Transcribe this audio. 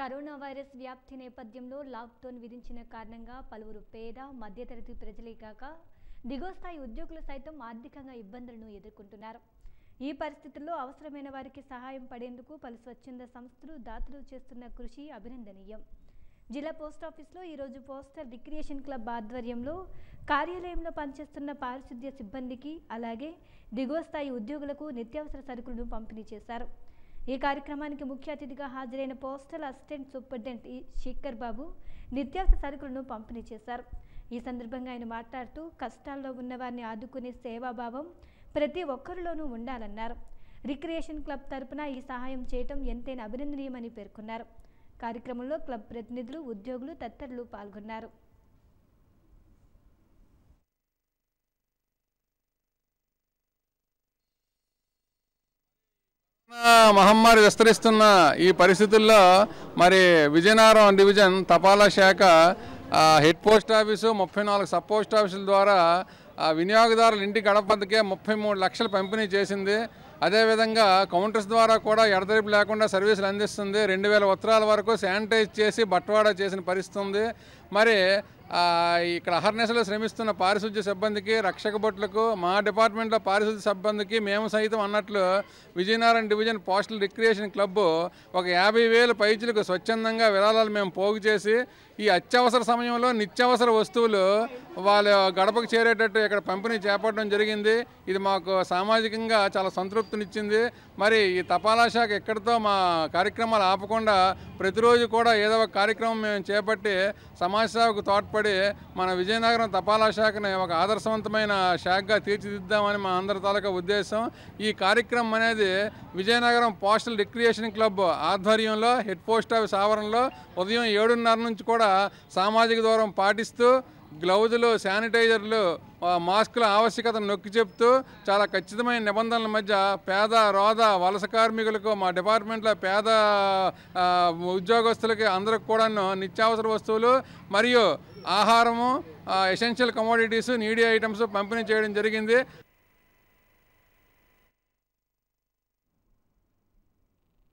corona virus వ్యాప్తి నేపథ్యంలో lockdown విధించిన కారణంగా పలువురు పేద మధ్యతరగతి ప్రజలే కాక దిగువ స్థాయి ఉద్యోగులు సైతం ఆర్థికంగా ఇబ్బందులను ఎదుర్కొంటున్నారు ఈ పరిస్థితుల్లో అవసరమైన వారికి సహాయం పడేందుకు పలు స్వచ్ఛంద సంస్థలు దాతలు చేస్తున్న కృషి అభినందనీయం జిల్లా పోస్టాఫీస్లో ఈరోజు పోస్టర్ రిక్రియేషన్ క్లబ్ ఆధ్వర్యంలో కార్యాలయంలో పనిచేస్తున్న పారిశుద్ధ్య సిబ్బందికి అలాగే దిగువ స్థాయి ఉద్యోగులకు నిత్యావసర సరుకులను పంపిణీ చేశారు ఈ కార్యక్రమానికి ముఖ్య అతిథిగా హాజరైన postal assistant superintendent Shekhar Babu నిత్యావసర సరుకులను పంపిణీ చేశారు ఈ సందర్భంగా ఆయన మాట్లాడుతూ కష్టాల్లో ఉన్నవారిని ఆదుకునే సేవాభావం ప్రతి ఒక్కరిలోనూ ఉండాలన్నారు రిక్రియేషన్ క్లబ్ తరపున ఈ సహాయం చేయటం ఎంతైనా అభినందనీయమని పేర్కొన్నారు కార్యక్రమంలో క్లబ్ ప్రతినిధులు ఉద్యోగులు తదితరులు పాల్గొన్నారు మహమ్మారి విస్తరిస్తున్న ఈ పరిస్థితుల్లో మరి విజయనగరం డివిజన్ తపాలా శాఖ హెడ్ పోస్ట్ ఆఫీసు ముప్పై నాలుగు సబ్ పోస్ట్ ఆఫీసుల ద్వారా వినియోగదారుల ఇంటి గడపద్దకే ముప్పై మూడు లక్షలు పంపిణీ చేసింది అదేవిధంగా కౌంటర్స్ ద్వారా కూడా ఎడతెరిపి లేకుండా సర్వీసులు అందిస్తుంది రెండు వేల ఉత్తరాల వరకు శానిటైజ్ చేసి బట్వాడా చేసిన పరిస్థితి మరి ఇక్కడ అహర్నిశలు శ్రమిస్తున్న పారిశుద్ధ్య సిబ్బందికి రక్షక భటులకు మా డిపార్ట్మెంట్లో పారిశుద్ధ్య సిబ్బందికి మేము సైతం అన్నట్లు Vizianagaram division postal recreation club ఒక యాభై వేల పైచులకు స్వచ్ఛందంగా విరాళాలు మేము పోగు చేసి ఈ అత్యవసర సమయంలో నిత్యావసర వస్తువులు వాళ్ళ గడపకు చేరేటట్టు ఇక్కడ పంపిణీ చేపట్టడం జరిగింది ఇది మాకు సామాజికంగా చాలా సంతృప్తినిచ్చింది మరి ఈ తపాలా శాఖ ఎక్కడితో మా కార్యక్రమాలు ఆపకుండా ప్రతిరోజు కూడా ఏదో ఒక కార్యక్రమం మేము చేపట్టి సమాజ సేవకు తోడ్పడి మన విజయనగరం తపాలా శాఖని ఒక ఆదర్శవంతమైన శాఖగా తీర్చిదిద్దామని మా అందరి తాలూకా ఉద్దేశం ఈ కార్యక్రమం అనేది విజయనగరం పోస్టల్ రిక్రియేషన్ క్లబ్ ఆధ్వర్యంలో హెడ్ పోస్ట్ ఆఫీస్ ఆవరణలో ఉదయం ఏడున్నర నుంచి కూడా సామాజిక దూరం పాటిస్తూ గ్లౌజులు శానిటైజర్లు మాస్కుల ఆవశ్యకతను నొక్కి చెప్తూ చాలా ఖచ్చితమైన నిబంధనల మధ్య పేద రోద వలస కార్మికులకు మా డిపార్ట్మెంట్లో పేద ఉద్యోగస్తులకి అందరికి కూడాను నిత్యావసర వస్తువులు మరియు ఆహారము ఎసెన్షియల్ కమోడిటీస్ నీడియా ఐటమ్స్ పంపిణీ చేయడం జరిగింది